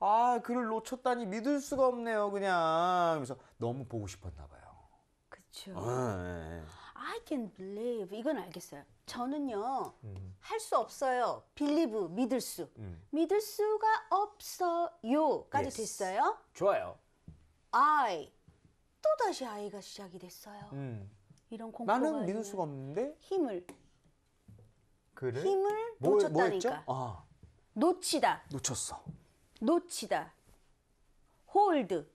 아 그를 놓쳤다니 믿을 수가 없네요 그냥 그래서 너무 보고 싶었나 봐요 그쵸 아, 네. I can believe 이건 알겠어요 저는요 음. 할수 없어요 believe 믿을 수 음. 믿을 수가 없어요 까지 yes. 됐어요 좋아요 I 또다시 I가 시작이 됐어요 음. 이런 공포가 나는 믿을 수가 없는데 힘을 그래? 힘을 뭐, 놓쳤다니까 뭐 아. 놓치다 놓쳤어 놓치다. 홀드.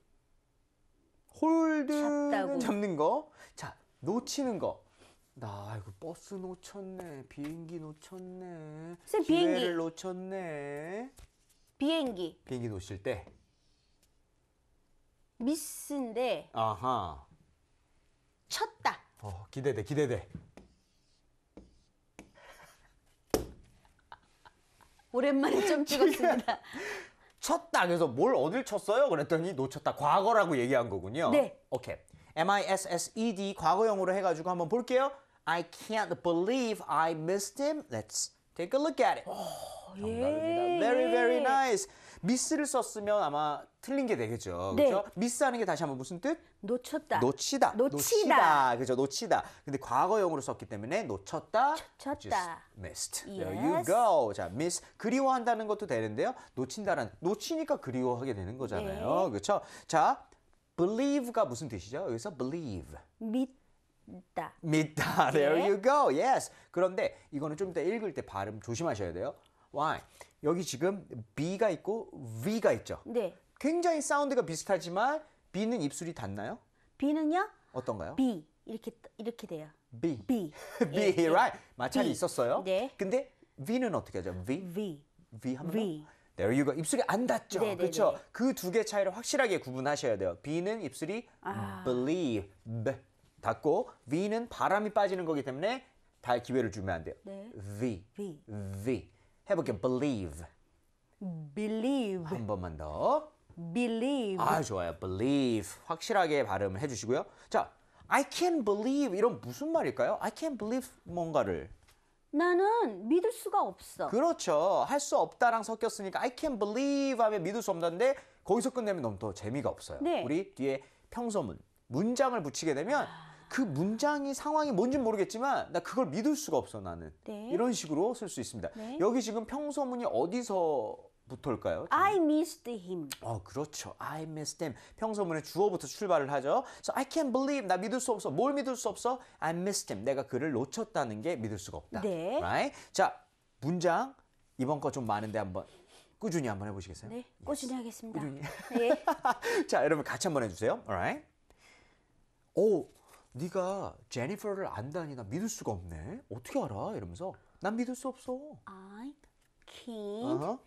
홀드 잡다고. 잡는 거. 자, 놓치는 거. 나 이거 버스 놓쳤네. 비행기 놓쳤네. 쌤, 비행기. 놓쳤네. 비행기. 비행기 놓칠 때. 미스인데 아하. 쳤다. 어, 기대돼. 기대돼. 오랜만에 좀 찍었습니다. 쳤다. 그래서 뭘 어딜 쳤어요? 그랬더니 놓쳤다. 과거라고 얘기한 거군요. 네. 오케이. MISSED 과거형으로 해가지고 한번 볼게요. I can't believe I missed him. Let's take a look at it. 오, 정답입니다. 예. Very, very nice. 미스를 썼으면 아마 틀린 게 되겠죠. 네. 그렇죠? 미스하는 게 다시 한번 무슨 뜻? 놓쳤다. 놓치다. 놓치다. 놓치다. 그죠? 놓치다. 근데 과거형으로 썼기 때문에 놓쳤다. 놓쳤다. missed. Yes. There you go. 자, miss 그리워한다는 것도 되는데요. 놓친다는 놓치니까 그리워하게 되는 거잖아요. 네. 그렇죠? 자, believe가 무슨 뜻이죠? 여기서 believe. 믿 믿다. 믿다. There 네. you go. Yes. 그런데 이거는 좀 이따 읽을 때 발음 조심하셔야 돼요. Why? 여기 지금 B가 있고 V가 있죠. 네. 굉장히 사운드가 비슷하지만 B는 입술이 닿나요? B는요? 어떤가요? B 이렇게 이렇게 돼요. B. B. B, 예, 예. right? 마찰이 B. 있었어요. 네. 근데 V는 어떻게 하죠? V. V. V 한 번. V. There you go. 입술이 안 닿죠. 네, 그렇죠? 네, 그두 네, 네. 그 개 차이를 확실하게 구분하셔야 돼요. B는 입술이 아. believe 닿고 V는 바람이 빠지는 거기 때문에 달 기회를 주면 안 돼요. V. V. V. 해볼게요. believe. believe. 한 번만 더. believe. 아, 좋아요. believe. 확실하게 발음을 해주시고요. 자, I can't believe 이런 무슨 말일까요? I can't believe 뭔가를. 나는 믿을 수가 없어. 그렇죠. 할 수 없다랑 섞였으니까 I can't believe 하면 믿을 수 없는데 거기서 끝내면 너무 더 재미가 없어요. 네. 우리 뒤에 평소문, 문장을 붙이게 되면 아... 그 문장이 상황이 뭔진 모르겠지만 나 그걸 믿을 수가 없어 나는 네. 이런 식으로 쓸 수 있습니다. 네. 여기 지금 평소문이 어디서 부터까요 I missed him. 어, 그렇죠. I missed him. 평소문의 주어부터 출발을 하죠. So I can't believe 나 믿을 수 없어. 뭘 믿을 수 없어? I missed him. 내가 그를 놓쳤다는 게 믿을 수가 없다. 네. Right? 자, 문장 이번 거 좀 많은데 한번 꾸준히 한번 해 보시겠어요? 네. 꾸준히 yes. 하겠습니다. 꾸준히. 네. 자, 여러분 같이 한번 해 주세요. Alright. 오, oh, 네가 제니퍼를 안다니 나 믿을 수가 없네. 어떻게 알아? 이러면서 난 믿을 수 없어. I can't uh-huh.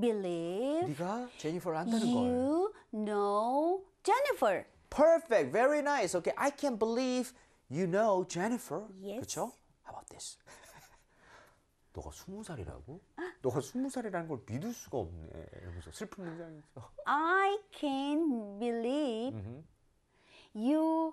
believe 네가 제니퍼를 안다는 you 걸. You know Jennifer. Perfect. Very nice. Okay. I can't believe you know Jennifer. Yes. 그렇죠? How about this? 너가 스무 살이라고? 너가 스무 살이라는 걸 믿을 수가 없네. 이러면서 슬픈 문장이죠. I can't believe you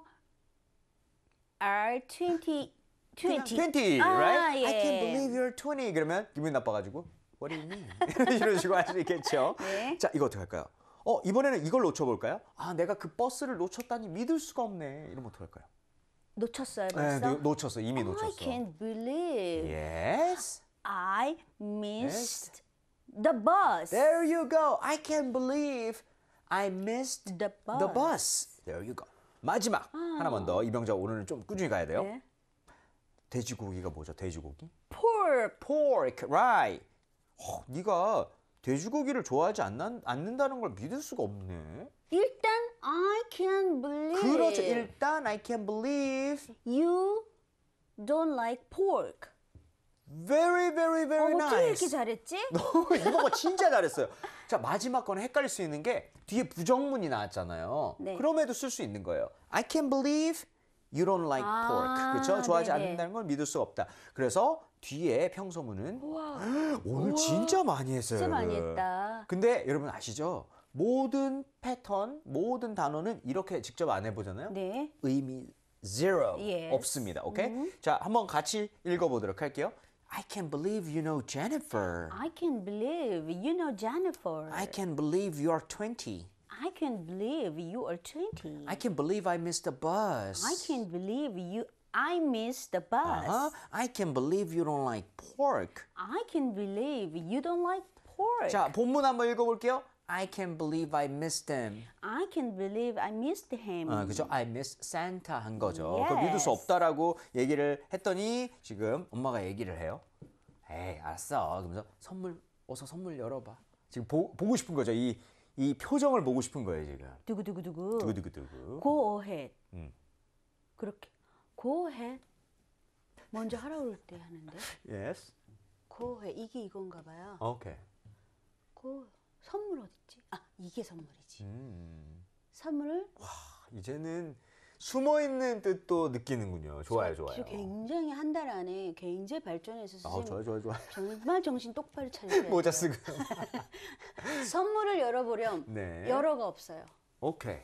are 20. 20. 20, right? 아, 예. I can't believe you're 20. 그러면 기분 이 나빠가지고 What do you mean? 이런 식으로 할수 있겠죠. 네. 자, 이거 어떻게 할까요? 어, 이번에는 이걸 놓쳐볼까요? 아, 내가 그 버스를 놓쳤다니 믿을 수가 없네. 이러면 어떻게 할까요? 놓쳤어요, 벌써? 네, 놓쳤어. 이미 놓쳤어. I can't believe. Yes. I missed the bus. There you go. I can't believe I missed the bus. The bus. There you go. 마지막 아. 하나만 더 이병자 오늘은 좀 꾸준히 가야 돼요. 네. 돼지고기가 뭐죠? 돼지고기? pork. pork, right. 어, 네가 돼지고기를 좋아하지 않는, 않는다는 걸 믿을 수가 없네. 일단 I can believe. 그렇죠. 일단 I can believe. You don't like pork. Very, very, very 어머, 어떻게 이렇게 잘했지? 너무 이거 진짜 잘했어요. 자, 마지막 거는 헷갈릴 수 있는 게 뒤에 부정문이 나왔잖아요. 네. 그럼에도 쓸 수 있는 거예요. I can't believe you don't like 아, pork. 그렇죠? 좋아하지 네네. 않는다는 걸 믿을 수가 없다. 그래서 뒤에 평소문은 우와, 오늘 진짜 많이 했어요. 진짜 많이 했다. 근데 여러분 아시죠? 모든 패턴, 모든 단어는 이렇게 직접 안 해보잖아요. 네. 의미 zero Yes. 없습니다. 오케이? 음. 자, 한번 같이 읽어보도록 할게요. I can believe you know Jennifer. I can believe you know Jennifer. I can believe you are 20. I can believe you are 20. I can believe I missed the bus. I can believe you I missed the bus. Uh-huh. I can believe you don't like pork. I can believe you don't like pork. 자, 본문 한번 읽어 볼게요. I can believe I missed him. I can believe I missed him. 아, 그죠? I miss Santa 한 거죠. Yes. 그 믿을 수 없다라고 얘기를 했더니 지금 엄마가 얘기를 해요. 에이, 알았어. 그러면서 선물 어서 선물 열어봐. 지금 보, 보고 싶은 거죠. 이, 이 표정을 보고 싶은 거예요, 지금. 두구두구두구. 두구두구두구. Go ahead. 음. 그렇게. Go ahead. 먼저 하라 그럴 때 하는데. Yes. Go ahead. 이게 이건가 봐요. 오케이. Okay. Go 선물 어딨지? 아 이게 선물이지. 음. 선물을 와 이제는 숨어 있는 뜻도 느끼는군요. 좋아요, 좋아요. 굉장히 한 달 안에 굉장히 발전해서 선생님 아, 좋아요, 좋아요, 좋아요. 정말 정신 똑바로 차리세요. 모자 쓰고 선물을 열어보렴. 네. 열어가 없어요. 오케이.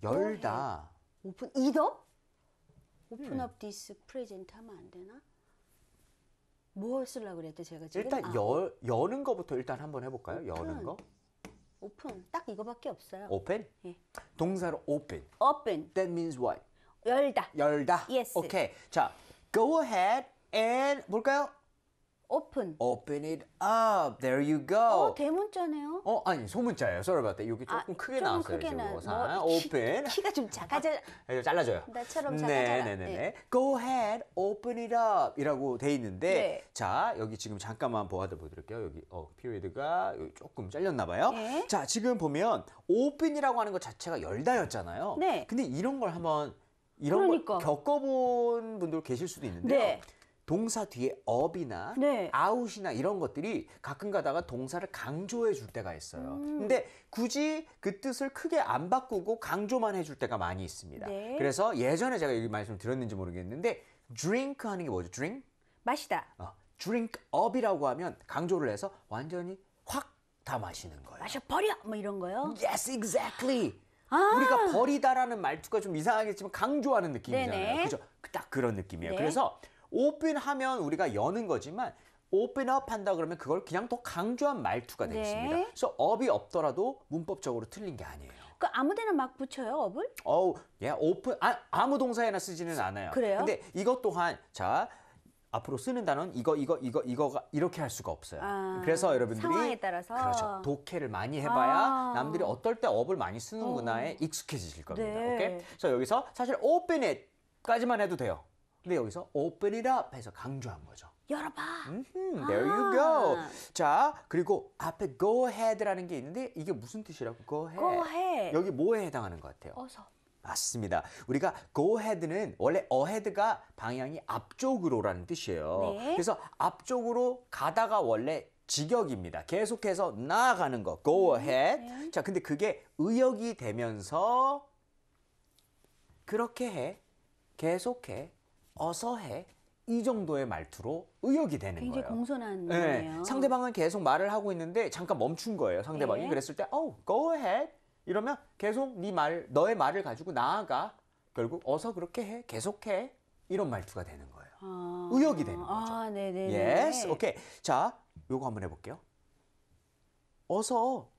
뭐 열다. 오픈 이더? 음. 오픈 업 디스 프레젠트 하면 안 되나? 뭐 쓰려고 그랬죠 제가 지금? 일단 아, 열, 여는 거부터 일단 한번 해볼까요? 여는 거. 오픈. 딱 이거밖에 없어요. 오 p 예. 동사로 오 p e n That means what? 열다. 열다. Yes. 오케이. 자, go ahead and 볼까요 open. Open it up. There you go. 어, 대문자네요. 어, 아니, 소문자예요. Sorry about that. 여기 조금 아, 크게 조 나왔어요. 크게 지금. 나, 뭐 open. 키, 가좀 작아져. 아, 잘라줘요. 나처럼 작아져. 네네네. 네. Go ahead. Open it up. 이라고 돼 있는데. 네. 자, 여기 지금 잠깐만 보아드릴게요 여기, 어, period가 여기 조금 잘렸나봐요. 네. 자, 지금 보면 open이라고 하는 것 자체가 열다였잖아요. 네. 근데 이런 걸 한번 이런 그러니까. 걸 겪어본 분들 계실 수도 있는데요. 네. 동사 뒤에 업이나 네. 아웃이나 이런 것들이 가끔 가다가 동사를 강조해 줄 때가 있어요. 음. 근데 굳이 그 뜻을 크게 안 바꾸고 강조만 해 줄 때가 많이 있습니다. 네. 그래서 예전에 제가 여기 말씀 드렸는지 모르겠는데 drink 하는 게 뭐죠? drink? 마시다. 어, drink up이라고 하면 강조를 해서 완전히 확 다 마시는 거예요. 마셔버려! 뭐 이런 거요? Yes, exactly! 아 우리가 버리다라는 말투가 좀 이상하겠지만 강조하는 느낌이잖아요. 그죠? 딱 그런 느낌이에요. 네. 그래서 open 하면 우리가 여는 거지만 open up 한다 그러면 그걸 그냥 더 강조한 말투가 네. 되겠습니다. 네. 그래서 업이 없더라도 문법적으로 틀린 게 아니에요. 그 아무데나 막 붙여요 업을? 어우, 예, 오픈 아, 아무 동사에나 쓰지는 않아요. 그래요? 근데 이것 또한 자 앞으로 쓰는 단어는 이거 이거 이거 이거가 이렇게 할 수가 없어요. 아, 그래서 여러분들이 상황에 따라서 그렇죠. 독해를 많이 해봐야 아. 남들이 어떨 때 업을 많이 쓰는구나에 어. 익숙해지실 겁니다. 네. 오케이. 그래서 여기서 사실 open it 까지만 해도 돼요. 근데 여기서 open it up 해서 강조한 거죠. 열어봐. 음흠, there you go. 아. 자, 그리고 앞에 go ahead라는 게 있는데 이게 무슨 뜻이라고? go ahead. go ahead. 여기 뭐에 해당하는 것 같아요? 어서. 맞습니다. 우리가 go ahead는 원래 ahead가 방향이 앞쪽으로라는 뜻이에요. 네. 그래서 앞쪽으로 가다가 원래 직역입니다. 계속해서 나아가는 거 go 음, ahead. 네. 자, 근데 그게 의역이 되면서 그렇게 해. 계속해. 어서 해. 이 정도의 말투로 의욕이 되는 굉장히 거예요. 공손한 네. 거네요. 상대방은 계속 말을 하고 있는데 잠깐 멈춘 거예요. 상대방이 네. 그랬을 때, oh, go ahead. 이러면 계속 네 말, 너의 말을 가지고 나아가. 결국 어서 그렇게 해, 계속해. 이런 말투가 되는 거예요. 아... 의욕이 되는 거죠. 아, 네네. Yes, 오케이. 자, 요거 한번 해볼게요. 어서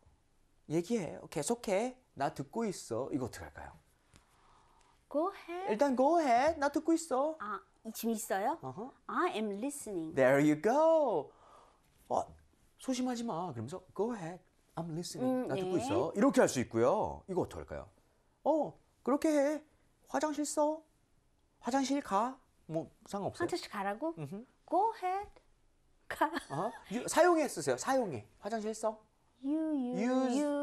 얘기해, 계속해. 나 듣고 있어. 이거 어떻게 할까요? Go ahead. 일단 go ahead. 나 듣고 있어. 아, 지금 있어요? Uh-huh. I am listening. There you go. 어, 소심하지 마. 그러면서 go ahead. I'm listening. 음, 나 듣고 네. 있어. 이렇게 할 수 있고요. 이거 어떨까요? 어, 그렇게 해. 화장실 써. 화장실 가. 뭐 상관없어요. 화장실 가라고? 음흠. Go ahead. 가. 어? 유, 사용해 쓰세요. 사용해. 화장실 써. You, you, use. use.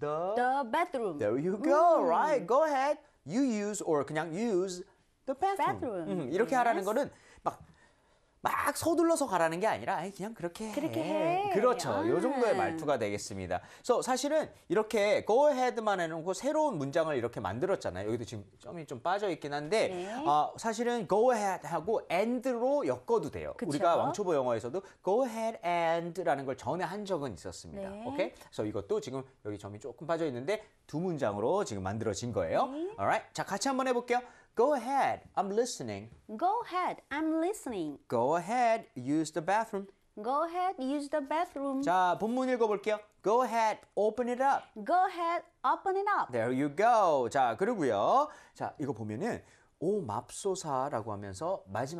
the the bathroom. There you go, mm. right? Go ahead. You use or 그냥 use the bathroom. bathroom. 음, 이렇게 yes. 하라는 거는 막막 서둘러서 가라는 게 아니라 그냥 그렇게 해. 그렇게 해. 그렇죠. 아. 정도의 말투가 되겠습니다. 그래서 사실은 이렇게 go ahead만 해놓고 새로운 문장을 이렇게 만들었잖아요. 여기도 지금 점이 좀 빠져 있긴 한데 네. 어, 사실은 go ahead하고 and로 엮어도 돼요. 그쵸? 우리가 왕초보 영어에서도 go ahead and라는 걸 전에 한 적은 있었습니다. 네. 오케이. 그래서 이것도 지금 여기 점이 조금 빠져 있는데 두 문장으로 지금 만들어진 거예요. 네. alright. 자 같이 한번 해볼게요. Go ahead. I'm listening. Go ahead. I'm listening. Go ahead. Use the bathroom. Go ahead. Use the bathroom. 자, 본문 읽어볼게요. Go ahead. Open it up. Go ahead. Open it up. There you go. 자, 그리고요. 자, 이거 보면은 오 맙소사라고 하면서 마지막